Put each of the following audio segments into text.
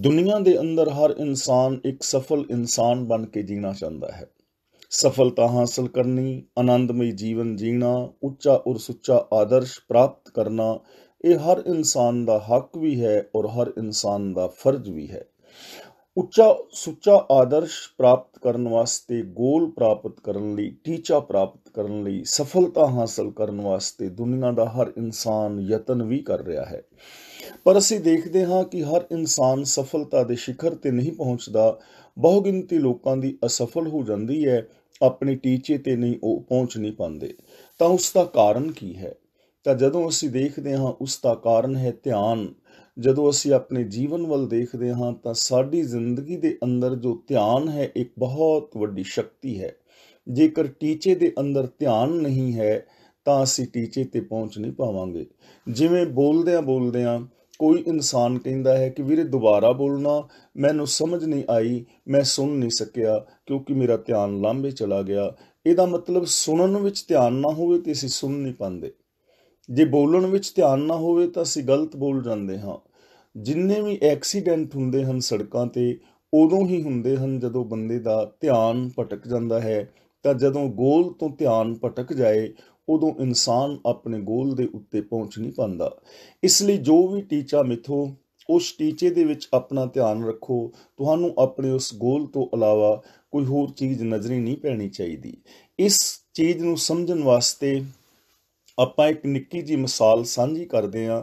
ਦੁਨੀਆ ਦੇ ਅੰਦਰ ਹਰ ਇਨਸਾਨ ਇੱਕ ਸਫਲ ਇਨਸਾਨ ਬਣ ਕੇ ਜੀਣਾ ਚਾਹੁੰਦਾ ਹੈ ਸਫਲਤਾ ਹਾਸਲ ਕਰਨੀ ਆਨੰਦਮਈ ਜੀਵਨ ਜੀਣਾ ਉੱਚਾ ਔਰ ਸੁੱਚਾ ਆਦਰਸ਼ ਪ੍ਰਾਪਤ ਕਰਨਾ ਇਹ ਹਰ ਇਨਸਾਨ ਦਾ ਹੱਕ ਵੀ ਹੈ ਔਰ ਹਰ ਇਨਸਾਨ ਦਾ ਫਰਜ਼ ਵੀ ਹੈ ਉੱਚਾ ਸੁੱਚਾ ਆਦਰਸ਼ ਪ੍ਰਾਪਤ ਕਰਨ ਵਾਸਤੇ ਗੋਲ ਪ੍ਰਾਪਤ ਕਰਨ ਲਈ ਟੀਚਾ ਪ੍ਰਾਪਤ ਕਰਨ ਲਈ ਸਫਲਤਾ ਹਾਸਲ ਕਰਨ ਵਾਸਤੇ ਦੁਨੀਆ ਦਾ ਹਰ ਇਨਸਾਨ ਯਤਨ ਵੀ ਕਰ ਰਿਹਾ ਹੈ ਪਰ ਅਸੀਂ ਦੇਖਦੇ ਹਾਂ ਕਿ ਹਰ ਇਨਸਾਨ ਸਫਲਤਾ ਦੇ ਸਿਖਰ ਤੇ ਨਹੀਂ ਪਹੁੰਚਦਾ ਬਹੁਗਿਣਤੀ ਲੋਕਾਂ ਦੀ ਅਸਫਲ ਹੋ ਜਾਂਦੀ ਹੈ ਆਪਣੇ ਟੀਚੇ ਤੇ ਨਹੀਂ ਉਹ ਪਹੁੰਚ ਨਹੀਂ ਪਾਉਂਦੇ ਤਾਂ ਉਸ ਦਾ ਕਾਰਨ ਕੀ ਹੈ ਤਾਂ ਜਦੋਂ ਅਸੀਂ ਦੇਖਦੇ ਹਾਂ ਉਸ ਦਾ ਕਾਰਨ ਹੈ ਧਿਆਨ ਜਦੋਂ ਅਸੀਂ ਆਪਣੇ ਜੀਵਨ ਵੱਲ ਦੇਖਦੇ ਹਾਂ ਤਾਂ ਸਾਡੀ ਜ਼ਿੰਦਗੀ ਦੇ ਅੰਦਰ ਜੋ ਧਿਆਨ ਹੈ ਇੱਕ ਬਹੁਤ ਵੱਡੀ ਸ਼ਕਤੀ ਹੈ ਜੇਕਰ ਟੀਚੇ ਦੇ ਅੰਦਰ ਧਿਆਨ ਨਹੀਂ ਹੈ ਤਾਂ ਅਸੀਂ ਟੀਚੇ ਤੇ ਪਹੁੰਚ ਨਹੀਂ ਪਾਵਾਂਗੇ ਜਿਵੇਂ ਬੋਲਦਿਆਂ ਬੋਲਦਿਆਂ ਕੋਈ ਇਨਸਾਨ ਕਹਿੰਦਾ ਹੈ ਕਿ ਵੀਰੇ ਦੁਬਾਰਾ ਬੋਲਣਾ ਮੈਨੂੰ ਸਮਝ ਨਹੀਂ ਆਈ ਮੈਂ ਸੁਣ ਨਹੀਂ ਸਕਿਆ ਕਿਉਂਕਿ ਮੇਰਾ ਧਿਆਨ ਲਾਂਭੇ ਚਲਾ ਗਿਆ ਇਹਦਾ ਮਤਲਬ ਸੁਣਨ ਵਿੱਚ ਧਿਆਨ ਨਾ ਹੋਵੇ ਤੇ ਅਸੀਂ ਸੁਣ ਨਹੀਂ ਪਾਉਂਦੇ ਜੇ ਬੋਲਣ ਵਿੱਚ ਧਿਆਨ ਨਾ ਹੋਵੇ ਤਾਂ ਅਸੀਂ ਗਲਤ ਬੋਲ ਜਾਂਦੇ ਹਾਂ ਜਿੰਨੇ ਵੀ ਐਕਸੀਡੈਂਟ ਹੁੰਦੇ ਹਨ ਸੜਕਾਂ ਤੇ ਉਦੋਂ ਹੀ ਹੁੰਦੇ ਹਨ ਜਦੋਂ ਬੰਦੇ ਦਾ ਧਿਆਨ ਭਟਕ ਜਾਂਦਾ ਹੈ ਤਾਂ ਜਦੋਂ ਗੋਲ ਤੋਂ ਧਿਆਨ ਭਟਕ ਜਾਏ ਉਦੋਂ ਇਨਸਾਨ ਆਪਣੇ ਗੋਲ ਦੇ ਉੱਤੇ ਪਹੁੰਚ ਨਹੀਂ ਪਾਉਂਦਾ ਇਸ ਲਈ ਜੋ ਵੀ ਟੀਚਾ ਮਿੱਥੋ ਉਸ ਟੀਚੇ ਦੇ ਵਿੱਚ ਆਪਣਾ ਧਿਆਨ ਰੱਖੋ ਤੁਹਾਨੂੰ ਆਪਣੇ ਉਸ ਗੋਲ ਤੋਂ ਇਲਾਵਾ ਕੋਈ ਹੋਰ ਚੀਜ਼ ਨਜ਼ਰੀ ਨਹੀਂ ਪੈਣੀ ਚਾਹੀਦੀ ਇਸ ਚੀਜ਼ ਨੂੰ ਸਮਝਣ ਵਾਸਤੇ ਆਪਾਂ ਇੱਕ ਨਿੱਕੀ ਜੀ ਮਿਸਾਲ ਸਾਂਝੀ ਕਰਦੇ ਹਾਂ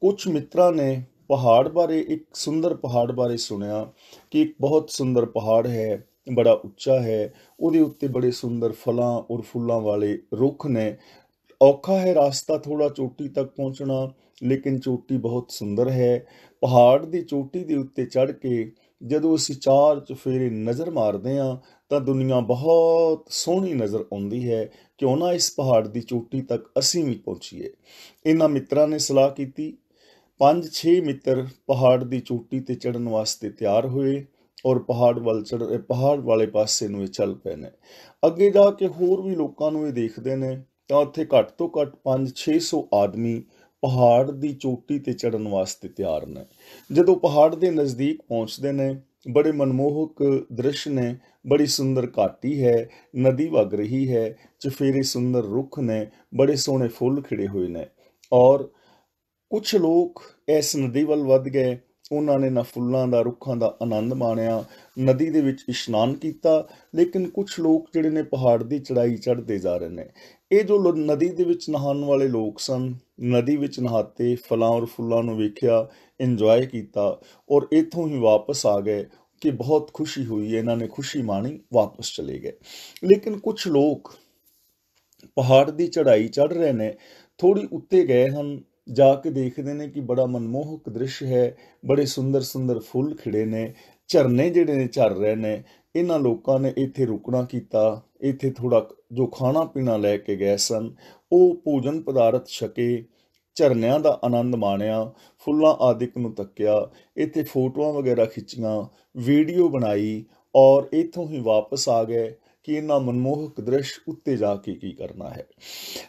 ਕੁਝ ਮਿੱਤਰਾਂ ਨੇ ਪਹਾੜ ਬਾਰੇ ਇੱਕ ਸੁੰਦਰ ਪਹਾੜ ਬਾਰੇ ਸੁਣਿਆ ਕਿ ਇੱਕ ਬਹੁਤ ਸੁੰਦਰ ਪਹਾੜ ਹੈ ਬੜਾ ਉੱਚਾ ਹੈ ਉਹਦੇ ਉੱਤੇ ਬੜੇ ਸੁੰਦਰ ਫਲਾਂ ਔਰ ਫੁੱਲਾਂ ਵਾਲੇ ਰੁੱਖ ਨੇ ਔਖਾ ਹੈ ਰਸਤਾ ਥੋੜਾ ਚੋਟੀ ਤੱਕ ਪਹੁੰਚਣਾ ਲੇਕਿਨ ਚੋਟੀ ਬਹੁਤ ਸੁੰਦਰ ਹੈ ਪਹਾੜ ਦੀ ਚੋਟੀ ਦੇ ਉੱਤੇ ਚੜ ਕੇ ਜਦੋਂ ਅਸੀਂ ਚਾਰ ਚੁਫੇਰੇ ਨਜ਼ਰ ਮਾਰਦੇ ਹਾਂ ਤਾਂ ਦੁਨੀਆ ਬਹੁਤ ਸੋਹਣੀ ਨਜ਼ਰ ਆਉਂਦੀ ਹੈ ਕਿਉਂ ਨਾ ਇਸ ਪਹਾੜ ਦੀ ਚੋਟੀ ਤੱਕ ਅਸੀਂ ਵੀ ਪਹੁੰਚੀਏ ਇਹਨਾਂ ਮਿੱਤਰਾਂ ਨੇ ਸਲਾਹ ਕੀਤੀ ਪੰਜ 6 ਮਿੱਤਰ ਪਹਾੜ ਦੀ ਚੋਟੀ ਤੇ ਚੜਨ ਵਾਸਤੇ ਤਿਆਰ ਹੋਏ ਔਰ ਪਹਾੜ ਵੱਲ ਚੜ ਪਹਾੜ ਵਾਲੇ ਪਾਸੇ ਨੂੰ ਇਹ ਚੱਲ ਪਏ ਨੇ ਅੱਗੇ ਜਾ ਕੇ ਹੋਰ ਵੀ ਲੋਕਾਂ ਨੂੰ ਇਹ ਦੇਖਦੇ ਨੇ ਤਾਂ ਉੱਥੇ ਘੱਟ ਤੋਂ ਘੱਟ 5-600 ਆਦਮੀ ਪਹਾੜ ਦੀ ਚੋਟੀ ਤੇ ਚੜਨ ਵਾਸਤੇ ਤਿਆਰ ਨੇ ਜਦੋਂ ਪਹਾੜ ਦੇ ਨਜ਼ਦੀਕ ਪਹੁੰਚਦੇ ਨੇ ਬੜੇ ਮਨਮੋਹਕ ਦ੍ਰਿਸ਼ ਨੇ ਬੜੀ ਸੁੰਦਰ ਘਾਟੀ ਹੈ ਨਦੀ ਵਗ ਰਹੀ ਹੈ ਚਫੇਰੇ ਸੁੰਦਰ ਰੁੱਖ ਨੇ ਬੜੇ ਸੋਹਣੇ ਫੁੱਲ ਖਿੜੇ ਹੋਏ ਨੇ ਔਰ ਕੁਝ ਲੋਕ ਇਸ ਨਦੀ ਵੱਲ ਵੱਧ ਗਏ ਉਹਨਾਂ ਨੇ ਨਾ ਫੁੱਲਾਂ ਦਾ ਰੁੱਖਾਂ ਦਾ ਆਨੰਦ ਮਾਣਿਆ ਨਦੀ ਦੇ ਵਿੱਚ ਇਸ਼ਨਾਨ ਕੀਤਾ ਲੇਕਿਨ ਕੁਝ ਲੋਕ ਜਿਹੜੇ ਨੇ ਪਹਾੜ ਦੀ ਚੜਾਈ ਚੜਦੇ ਜਾ ਰਹੇ ਨੇ ਇਹ ਜੋ ਨਦੀ ਦੇ ਵਿੱਚ ਨਹਾਉਣ ਵਾਲੇ ਲੋਕ ਸਨ ਨਦੀ ਵਿੱਚ ਨਹਾਤੇ ਫਲਾਂ ਔਰ ਫੁੱਲਾਂ ਨੂੰ ਵੇਖਿਆ ਇੰਜੋਏ ਕੀਤਾ ਔਰ ਇਥੋਂ ਹੀ ਵਾਪਸ ਆ ਗਏ ਕਿ ਬਹੁਤ ਖੁਸ਼ੀ ਹੋਈ ਇਹਨਾਂ ਨੇ ਖੁਸ਼ੀ ਮਾਣੀ ਵਾਪਸ ਚਲੇ ਗਏ ਲੇਕਿਨ ਕੁਝ ਲੋਕ ਪਹਾੜ ਦੀ ਚੜਾਈ ਚੜ ਰਹੇ ਨੇ ਥੋੜੀ ਉੱਤੇ ਗਏ ਹਨ ਜਾ ਕੇ ਦੇਖਦੇ ਨੇ ਕਿ ਬੜਾ ਮਨਮੋਹਕ ਦ੍ਰਿਸ਼ ਹੈ ਬੜੇ ਸੁੰਦਰ ਸੁੰਦਰ ਫੁੱਲ ਖਿੜੇ ਨੇ ਝਰਨੇ ਜਿਹੜੇ ਨੇ ਚੱਲ ਰਹੇ ਨੇ ਇਹਨਾਂ ਲੋਕਾਂ ਨੇ ਇੱਥੇ ਰੁਕਣਾ ਕੀਤਾ ਇੱਥੇ ਥੋੜਾ ਜੋ ਖਾਣਾ ਪੀਣਾ ਲੈ ਕੇ ਗਏ ਸਨ ਉਹ ਭੋਜਨ ਪਦਾਰਥ ਛਕੇ ਝਰਨਿਆਂ ਦਾ ਆਨੰਦ ਮਾਣਿਆ ਫੁੱਲਾਂ ਆਦਿਕ ਨੂੰ ਤੱਕਿਆ ਇੱਥੇ ਫੋਟੋਆਂ ਵਗੈਰਾ ਖਿੱਚੀਆਂ ਵੀਡੀਓ ਬਣਾਈ ਔਰ ਇਥੋਂ ਹੀ ਵਾਪਸ ਆ ਗਏ ਕਿ ਇਹਨਾਂ ਮਨਮੋਹਕ ਦ੍ਰਿਸ਼ ਉੱਤੇ ਜਾ ਕੇ ਕੀ ਕਰਨਾ ਹੈ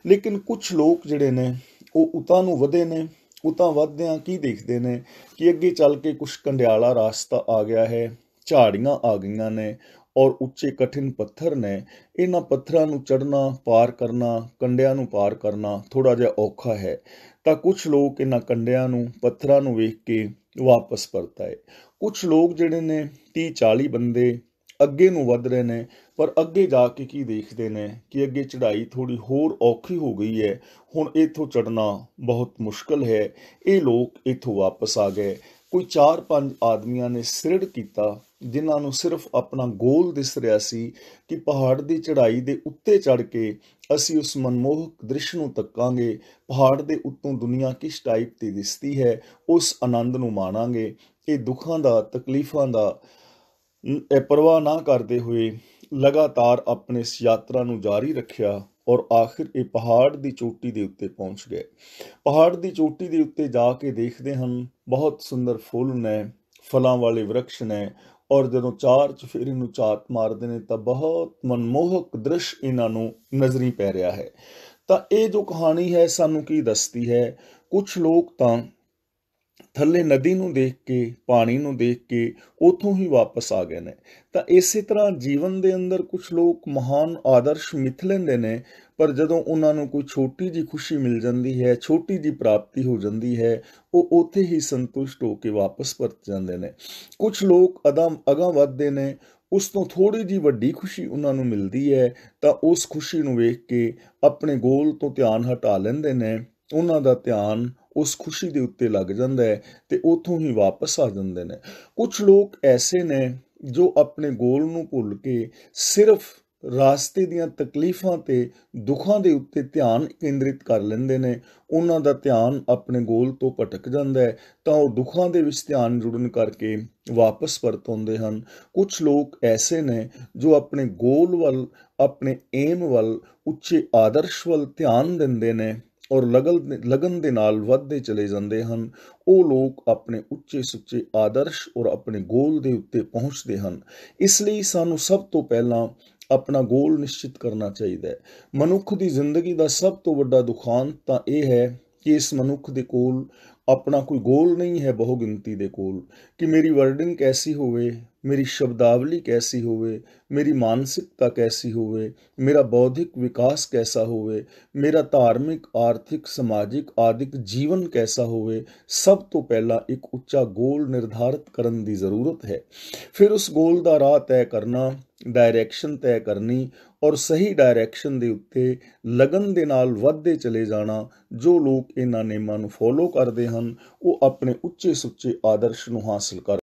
ਲੇਕਿਨ ਕੁਝ ਲੋਕ ਜਿਹੜੇ ਨੇ ਉਹ ਉਤਾਂ ਨੂੰ ਵਧੇ ਨੇ ਉਤਾਂ ਵਧਦਿਆਂ ਕੀ ਦੇਖਦੇ ਨੇ ਕਿ ਅੱਗੇ ਚੱਲ ਕੇ ਕੁਝ ਕੰਡਿਆਲਾ ਰਾਸਤਾ ਆ ਗਿਆ ਹੈ ਝਾੜੀਆਂ ਆ ਗਈਆਂ ਨੇ ਔਰ ਉੱਚੇ ਕਠਿਨ ਪੱਥਰ ਨੇ ਇਹਨਾਂ ਪੱਥਰਾਂ ਨੂੰ ਚੜਨਾ ਪਾਰ ਕਰਨਾ ਕੰਡਿਆਂ ਨੂੰ ਪਾਰ ਕਰਨਾ ਥੋੜਾ ਜਿਹਾ ਔਖਾ ਹੈ ਤਾਂ ਕੁਝ ਲੋਕ ਇਹਨਾਂ ਕੰਡਿਆਂ ਨੂੰ ਪੱਥਰਾਂ ਨੂੰ ਵੇਖ ਕੇ ਵਾਪਸ ਪਰਤ ਆਏ ਕੁਝ ਲੋਕ ਜਿਹੜੇ ਨੇ 30 40 ਬੰਦੇ ਅੱਗੇ ਨੂੰ ਵੱਧ ਰਹੇ ਨੇ ਪਰ ਅੱਗੇ ਜਾ ਕੇ ਕੀ ਦੇਖਦੇ ਨੇ ਕਿ ਅੱਗੇ ਚੜ੍ਹਾਈ ਥੋੜੀ ਹੋਰ ਔਖੀ ਹੋ ਗਈ ਹੈ ਹੁਣ ਇੱਥੋਂ ਚੜਨਾ ਬਹੁਤ ਮੁਸ਼ਕਲ ਹੈ ਇਹ ਲੋਕ ਇੱਥੋਂ ਵਾਪਸ ਆ ਗਏ ਕੋਈ 4-5 ਆਦਮੀਆਂ ਨੇ ਸਿਰੜ ਕੀਤਾ ਜਿਨ੍ਹਾਂ ਨੂੰ ਸਿਰਫ ਆਪਣਾ ਗੋਲ ਦਿਸ ਰਿਹਾ ਸੀ ਕਿ ਪਹਾੜ ਦੀ ਚੜ੍ਹਾਈ ਦੇ ਉੱਤੇ ਚੜ ਕੇ ਅਸੀਂ ਉਸ ਮਨਮੋਹਕ ਦ੍ਰਿਸ਼ ਨੂੰ ਤੱਕਾਂਗੇ ਪਹਾੜ ਦੇ ਉੱਤੋਂ ਦੁਨੀਆ ਕਿਸ ਟਾਈਪ ਤੇ ਦਿਸਦੀ ਹੈ ਉਸ ਆਨੰਦ ਨੂੰ ਮਾਣਾਂਗੇ ਇਹ ਦੁੱਖਾਂ ਦਾ ਤਕਲੀਫਾਂ ਦਾ ਪਰਵਾਹ ਨਾ ਕਰਦੇ ਹੋਏ ਲਗਾਤਾਰ ਆਪਣੇ ਇਸ ਯਾਤਰਾ ਨੂੰ ਜਾਰੀ ਰੱਖਿਆ ਔਰ ਆਖਿਰ ਇਹ ਪਹਾੜ ਦੀ ਚੋਟੀ ਦੇ ਉੱਤੇ ਪਹੁੰਚ ਗਏ ਪਹਾੜ ਦੀ ਚੋਟੀ ਦੇ ਉੱਤੇ ਜਾ ਕੇ ਦੇਖਦੇ ਹਨ ਬਹੁਤ ਸੁੰਦਰ ਫੁੱਲ ਨੇ ਫਲਾਂ ਵਾਲੇ ਵਰਖਸ਼ ਨੇ ਔਰ ਜਦੋਂ ਚਾਰ ਚਫੇਰੇ ਨੂੰ ਚਾਤ ਮਾਰਦੇ ਨੇ ਤਾਂ ਬਹੁਤ ਮਨਮੋਹਕ ਦ੍ਰਿਸ਼ ਇਹਨਾਂ ਨੂੰ ਨਜ਼ਰੀ ਪੈ ਰਿਹਾ ਹੈ ਤਾਂ ਇਹ ਜੋ ਕਹਾਣੀ ਹੈ ਸਾਨੂੰ ਕੀ ਦੱਸਦੀ ਹੈ ਕੁਝ ਲੋਕ ਤਾਂ ਥੱਲੇ ਨਦੀ ਨੂੰ ਦੇਖ ਕੇ ਪਾਣੀ ਨੂੰ ਦੇਖ ਕੇ ਉਥੋਂ ਹੀ ਵਾਪਸ ਆ ਗਏ ਨੇ ਤਾਂ ਇਸੇ ਤਰ੍ਹਾਂ ਜੀਵਨ ਦੇ ਅੰਦਰ ਕੁਝ ਲੋਕ ਮਹਾਨ ਆਦਰਸ਼ ਮਿਥ ਲੈਂਦੇ ਨੇ ਪਰ ਜਦੋਂ ਉਹਨਾਂ ਨੂੰ ਕੋਈ ਛੋਟੀ ਜੀ ਖੁਸ਼ੀ ਮਿਲ ਜਾਂਦੀ ਹੈ ਛੋਟੀ ਜੀ ਪ੍ਰਾਪਤੀ ਹੋ ਜਾਂਦੀ ਹੈ ਉਹ ਉਥੇ ਹੀ ਸੰਤੁਸ਼ਟ ਹੋ ਕੇ ਵਾਪਸ ਪਰਤ ਜਾਂਦੇ ਨੇ ਕੁਝ ਲੋਕ ਅਦਮ ਅਗਾ ਵੱਧਦੇ ਨੇ ਉਸ ਤੋਂ ਥੋੜੀ ਜੀ ਵੱਡੀ ਖੁਸ਼ੀ ਉਹਨਾਂ ਨੂੰ ਮਿਲਦੀ ਹੈ ਤਾਂ ਉਸ ਖੁਸ਼ੀ ਨੂੰ ਵੇਖ ਕੇ ਆਪਣੇ ਗੋਲ ਤੋਂ ਧਿਆਨ ਹਟਾ ਲੈਂਦੇ ਨੇ ਉਹਨਾਂ ਦਾ ਧਿਆਨ ਉਸ ਖੁਸ਼ੀ ਦੇ ਉੱਤੇ ਲੱਗ ਜਾਂਦਾ ਹੈ ਤੇ ਉਥੋਂ ਹੀ ਵਾਪਸ ਆ ਜਾਂਦੇ ਨੇ ਕੁਝ ਲੋਕ ਐਸੇ ਨੇ ਜੋ ਆਪਣੇ ਗੋਲ ਨੂੰ ਭੁੱਲ ਕੇ ਸਿਰਫ ਰਾਸਤੇ ਦੀਆਂ ਤਕਲੀਫਾਂ ਤੇ ਦੁੱਖਾਂ ਦੇ ਉੱਤੇ ਧਿਆਨ ਕੇਂਦਰਿਤ ਕਰ ਲੈਂਦੇ ਨੇ ਉਹਨਾਂ ਦਾ ਧਿਆਨ ਆਪਣੇ ਗੋਲ ਤੋਂ ਭਟਕ ਜਾਂਦਾ ਹੈ ਤਾਂ ਉਹ ਦੁੱਖਾਂ ਦੇ ਵਿੱਚ ਧਿਆਨ ਜੁੜਨ ਕਰਕੇ ਵਾਪਸ ਪਰਤ ਆਉਂਦੇ ਹਨ ਕੁਝ ਲੋਕ ਐਸੇ ਨੇ ਜੋ ਆਪਣੇ ਗੋਲ ਵੱਲ ਆਪਣੇ ਏਮ ਵੱਲ ਉੱਚੇ ਆਦਰਸ਼ ਵੱਲ ਧਿਆਨ ਦਿੰਦੇ ਨੇ ਔਰ ਲਗਨ ਲਗਨ ਦੇ ਨਾਲ ਵੱਧਦੇ ਚਲੇ ਜਾਂਦੇ ਹਨ ਉਹ ਲੋਕ ਆਪਣੇ ਉੱਚੇ ਸੁੱਚੇ ਆਦਰਸ਼ ਔਰ ਆਪਣੇ ਗੋਲ ਦੇ ਉੱਤੇ ਪਹੁੰਚਦੇ ਹਨ ਇਸ ਲਈ ਸਾਨੂੰ ਸਭ ਤੋਂ ਪਹਿਲਾਂ ਆਪਣਾ ਗੋਲ ਨਿਸ਼ਚਿਤ ਕਰਨਾ ਚਾਹੀਦਾ ਹੈ ਮਨੁੱਖ ਦੀ ਜ਼ਿੰਦਗੀ ਦਾ ਸਭ ਤੋਂ ਵੱਡਾ ਦੁਖਾਂਤ ਤਾਂ ਇਹ ਹੈ ਕਿ ਇਸ ਮਨੁੱਖ ਦੇ ਕੋਲ ਆਪਣਾ ਕੋਈ ਗੋਲ ਨਹੀਂ ਹੈ ਬਹੁ ਗਿਣਤੀ ਦੇ ਕੋਲ ਕਿ ਮੇਰੀ ਵਰਡਿੰਗ ਕੈਸੀ ਹੋਵੇ ਮੇਰੀ ਸ਼ਬਦਾਵਲੀ ਕੈਸੀ ਹੋਵੇ ਮੇਰੀ ਮਾਨਸਿਕਤਾ ਕੈਸੀ ਹੋਵੇ ਮੇਰਾ ਬੌਧਿਕ ਵਿਕਾਸ ਕੈਸਾ ਹੋਵੇ ਮੇਰਾ ਧਾਰਮਿਕ ਆਰਥਿਕ ਸਮਾਜਿਕ ਆਦਿਕ ਜੀਵਨ ਕੈਸਾ ਹੋਵੇ ਸਭ ਤੋਂ ਪਹਿਲਾਂ ਇੱਕ ਉੱਚਾ ਗੋਲ ਨਿਰਧਾਰਤ ਕਰਨ ਦੀ ਜ਼ਰੂਰਤ ਹੈ ਫਿਰ ਉਸ ਗੋਲ ਦਾ ਰਾਹ ਤੈਅ ਕਰਨਾ ਡਾਇਰੈਕਸ਼ਨ ਤੈਅ ਕਰਨੀ ਔਰ ਸਹੀ ਡਾਇਰੈਕਸ਼ਨ ਦੇ ਉੱਤੇ ਲਗਨ ਦੇ ਨਾਲ ਵੱਧਦੇ ਚਲੇ ਜਾਣਾ ਜੋ ਲੋਕ ਇਹਨਾਂ ਨਿਯਮਾਂ ਨੂੰ ਫੋਲੋ ਕਰਦੇ ਹਨ ਉਹ ਆਪਣੇ ਉੱਚੇ ਸੁੱਚੇ ਆਦਰਸ਼ ਨੂੰ ਹਾਸਲ ਕਰ